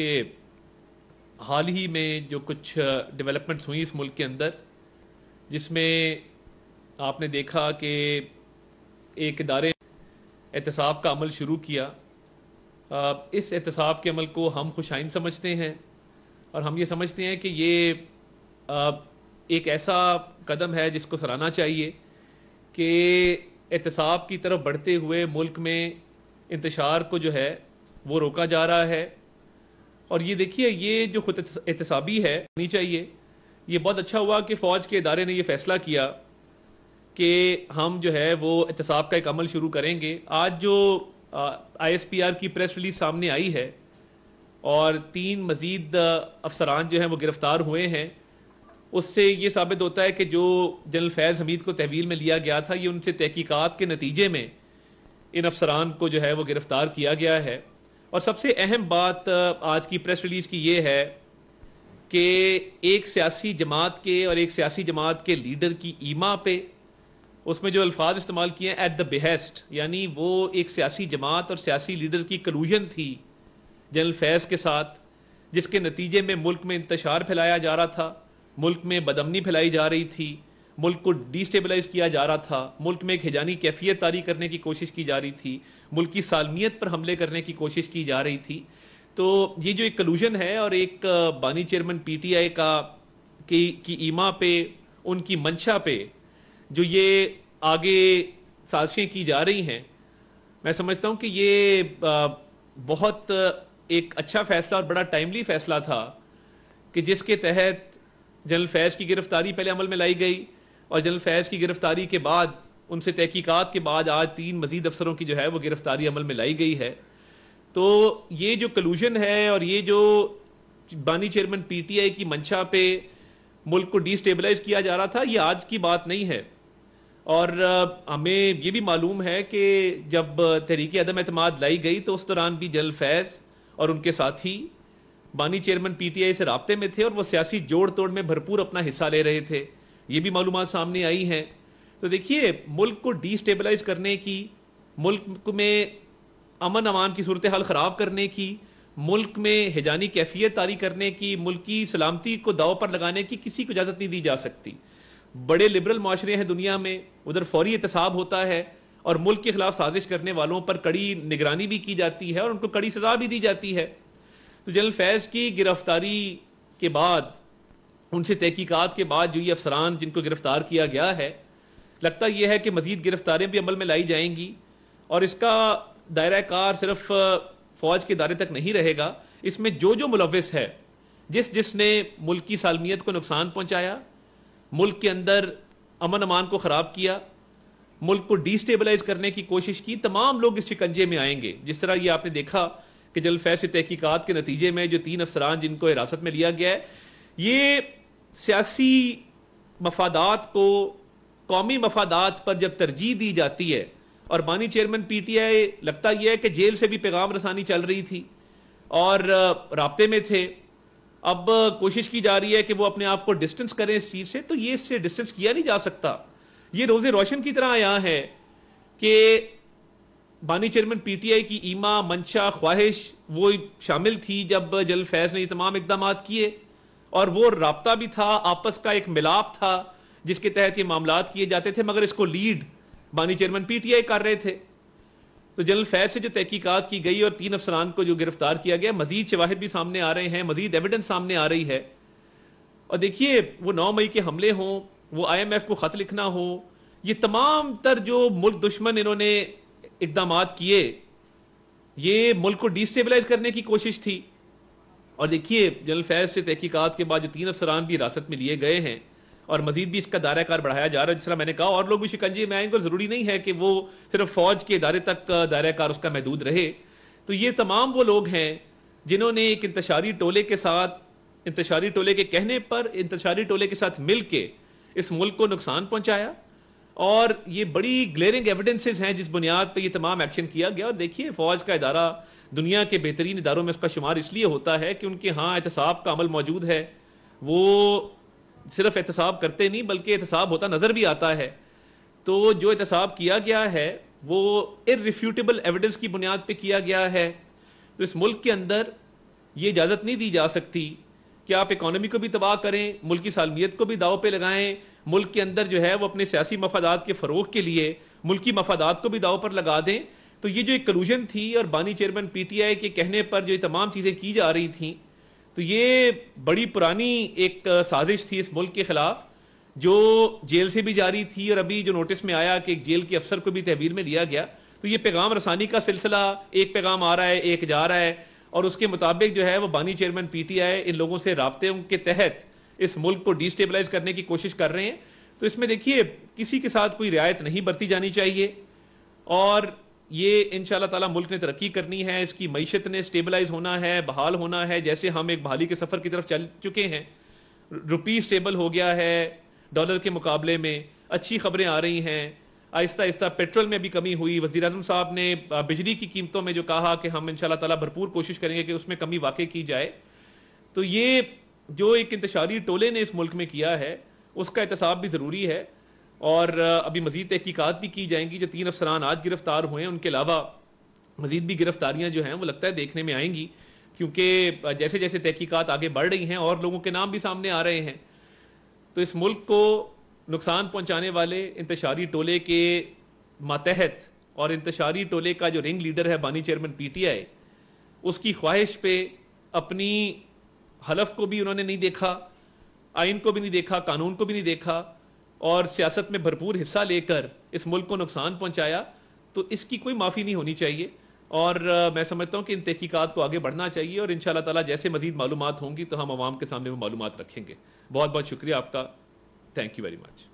कि हाल ही में जो कुछ डेवलपमेंट्स हुई इस मुल्क के अंदर जिसमें आपने देखा कि एक इदारे एहतसाब का अमल शुरू किया इस एहतसाब के अमल को हम खुशाइन समझते हैं और हम ये समझते हैं कि ये एक ऐसा कदम है जिसको सराहना चाहिए कि एहतसाब की तरफ बढ़ते हुए मुल्क में इंतशार को जो है वो रोका जा रहा है और ये देखिए ये जो खुद एहतसाबी है होनी चाहिए ये बहुत अच्छा हुआ कि फ़ौज के इदारे ने यह फैसला किया कि हम जो है वो एहतसाब का एक अमल शुरू करेंगे आज जो आई एस पी आर की प्रेस रिलीज सामने आई है और तीन मजीद अफसरान जो हैं वो गिरफ्तार हुए हैं उससे ये साबित होता है कि जो जनरल फैज़ हमीद को तहवील में लिया गया था ये उनसे तहकीकात के नतीजे में इन अफसरान को जो है वो गिरफ्तार किया गया है और सबसे अहम बात आज की प्रेस रिलीज की ये है कि एक सियासी जमात के और एक सियासी जमात के लीडर की ईमा पे उसमें जो अल्फाज इस्तेमाल किए हैं एट द बेहेस्ट यानी वो एक सियासी जमात और सियासी लीडर की कलूजन थी जनरल फैज़ के साथ जिसके नतीजे में मुल्क में इंतशार फैलाया जा रहा था मुल्क में बदमनी फैलाई जा रही थी मुल्क को डिस्टेबलाइज किया जा रहा था मुल्क में एक हिजानी कैफियत तारी करने की कोशिश की जा रही थी मुल्क की सालमियत पर हमले करने की कोशिश की जा रही थी तो ये जो एक कलूजन है और एक बानी चेयरमैन पीटीआई का की, की ईमा पे उनकी मंशा पे जो ये आगे साजिशें की जा रही हैं मैं समझता हूँ कि ये बहुत एक अच्छा फैसला और बड़ा टाइमली फैसला था कि जिसके तहत जनरल फैज की गिरफ्तारी पहले अमल में लाई गई और जनरल फैज की गिरफ्तारी के बाद उनसे तहकीकात के बाद आज तीन मजीद अफसरों की जो है वो गिरफ्तारी अमल में लाई गई है तो ये जो कलूजन है और ये जो बानी चेयरमैन पी टी आई की मंशा पे मुल्क को डिस्टेबलाइज किया जा रहा था ये आज की बात नहीं है और हमें ये भी मालूम है कि जब तहरीक अदम अतमाद लाई गई तो उस दौरान भी जनरल फैज़ और उनके साथी बानी चेयरमैन पी टी आई से रबते में थे और वो सियासी जोड़ तोड़ में भरपूर अपना हिस्सा ले रहे थे ये भी मालूम सामने आई हैं तो देखिए मुल्क को डिस्टेबलाइज करने की मुल्क में अमन अमान की सूरत हाल ख़राब करने की मुल्क में हिजानी कैफियत तारी करने की मुल्क की सलामती को दाव पर लगाने की किसी को इजाज़त नहीं दी जा सकती बड़े लिबरल माशरे हैं दुनिया में उधर फौरी एहतसाब होता है और मुल्क के खिलाफ साजिश करने वालों पर कड़ी निगरानी भी की जाती है और उनको कड़ी सजा भी दी जाती है तो जनरल फैज़ की गिरफ्तारी के बाद उनसे तहकीकत के बाद जो ये अफसरान जिनको गिरफ्तार किया गया है लगता यह है कि मजीद गिरफ्तारें भी अमल में लाई जाएंगी और इसका दायरा कार सिर्फ फौज के दायरे तक नहीं रहेगा इसमें जो जो मुलविस है जिस जिसने मुल्क की सालमियत को नुकसान पहुंचाया मुल्क के अंदर अमन अमान को ख़राब किया मुल्क को डिस्टेबलाइज करने की कोशिश की तमाम लोग इस शिकंजे में आएंगे जिस तरह ये आपने देखा कि जल से तहकीकत के नतीजे में जो तीन अफसरान जिनको हिरासत में लिया गया है ये सियासी मफादात को कौमी मफादात पर जब तरजीह दी जाती है और बानी चेयरमैन पी टी आई लगता यह है कि जेल से भी पैगाम रसानी चल रही थी और रबते में थे अब कोशिश की जा रही है कि वो अपने आप को डिस्टेंस करें इस चीज़ से तो ये इससे डिस्टेंस किया नहीं जा सकता ये रोज़े रोशन की तरह आया है कि बानी चेयरमैन पी टी आई की ईमा मंशा ख्वाहिश वो शामिल थी जब जल फैज ने तमाम इकदाम किए और वो रबता भी था आपस का एक मिलाप था जिसके तहत ये मामला किए जाते थे मगर इसको लीड बानी चेयरमैन पी टी आई कर रहे थे तो जनरल फैज से जो तहकीकत की गई और तीन अफसरान को जो गिरफ्तार किया गया मजीद शवाहद भी सामने आ रहे हैं मजीद एविडेंस सामने आ रही है और देखिए वो नौ मई के हमले हों वो आई एम एफ को ख़त लिखना हो ये तमाम तर जो मुल्क दुश्मन इन्होंने इकदाम किए ये मुल्क को डिस्टेबलाइज करने की कोशिश थी और देखिए जनरल फैज से तहकीकत के बाद जो तीन अफसरान भी हिरासत में लिए गए हैं और मजीद भी इसका दायरा कार बढ़ाया जा रहा है जिस तरह मैंने कहा और लोग भी शिकंजे में आएंगे और ज़रूरी नहीं है कि वो सिर्फ फौज के इदारे तक दायरा कार उसका महदूद रहे तो ये तमाम वो लोग हैं जिन्होंने एक इंतशारी टोले के साथ इंतशारी टोले के कहने पर इंतशारी टोले के साथ मिल के इस मुल्क को नुकसान पहुंचाया और ये बड़ी ग्लेरिंग एविडेंसेस हैं जिस बुनियाद पर ये तमाम एक्शन किया गया और देखिए फौज का इदारा दुनिया के बेहतरीन इदारों में उसका शुमार इसलिए होता है कि उनके यहाँ एहतसाब का अमल मौजूद है वो सिर्फ एहतसाब करते नहीं बल्कि एहतसाब होता नज़र भी आता है तो जो एहतसाब किया गया है वो इररिफ्यूटेबल एविडेंस की बुनियाद पर किया गया है तो इस मुल्क के अंदर ये इजाज़त नहीं दी जा सकती कि आप इकोनॉमी को भी तबाह करें मुल्की सालमियत को भी दाव पे लगाएं मुल्क के अंदर जो है वो अपने सियासी मफादात के फ़रोग के लिए मुल्की मफादात को भी दाव पर लगा दें तो ये जो एक कलूजन थी और बानी चेयरमैन पी टी आई के कहने पर जो तमाम चीज़ें की जा रही थी तो ये बड़ी पुरानी एक साजिश थी इस मुल्क के ख़िलाफ़ जो जेल से भी जारी थी और अभी जो नोटिस में आया कि एक जेल के अफसर को भी तहवीर में लिया गया तो ये पैगाम रसानी का सिलसिला एक पैगाम आ रहा है एक जा रहा है और उसके मुताबिक जो है वो बानी चेयरमैन पीटीआई इन लोगों से रबते के तहत इस मुल्क को डिस्टेबलाइज करने की कोशिश कर रहे हैं तो इसमें देखिए किसी के साथ कोई रियायत नहीं बरती जानी चाहिए और ये इन मुल्क ने तरक्की करनी है इसकी मीशत ने स्टेबलाइज होना है बहाल होना है जैसे हम एक बहाली के सफ़र की तरफ चल चुके हैं रुपी स्टेबल हो गया है डॉलर के मुकाबले में अच्छी खबरें आ रही हैं आहिस्ता आहिस्ता पेट्रोल में भी कमी हुई वजी अजम साहब ने बिजली की कीमतों में जो कहा कि हम इन तला भरपूर कोशिश करेंगे कि उसमें कमी वाकई की जाए तो ये जो एक इंतशारी टोले ने इस मुल्क में किया है उसका एहतसाब भी ज़रूरी है और अभी मजीद तहकीकत भी की जाएंगी जो तीन अफसरान आज गिरफ्तार हुए हैं उनके अलावा मजीद भी गिरफ्तारियाँ जो हैं वो लगता है देखने में आएंगी क्योंकि जैसे जैसे तहकीकत आगे बढ़ रही हैं और लोगों के नाम भी सामने आ रहे हैं तो इस मुल्क को नुकसान पहुंचाने वाले इंतशारी टोले के मातहत और इंतशारी टोले का जो रिंग लीडर है बानी चेयरमैन पीटीआई उसकी ख्वाहिश पे अपनी हलफ को भी उन्होंने नहीं देखा आइन को भी नहीं देखा कानून को भी नहीं देखा और सियासत में भरपूर हिस्सा लेकर इस मुल्क को नुकसान पहुंचाया तो इसकी कोई माफ़ी नहीं होनी चाहिए और आ, मैं समझता हूँ कि इन तहकीक़ात को आगे बढ़ना चाहिए और इन ताला जैसे मजीद मालूम होंगी तो हम आवाम के सामने वो मालूम रखेंगे बहुत बहुत शुक्रिया आपका थैंक यू वेरी मच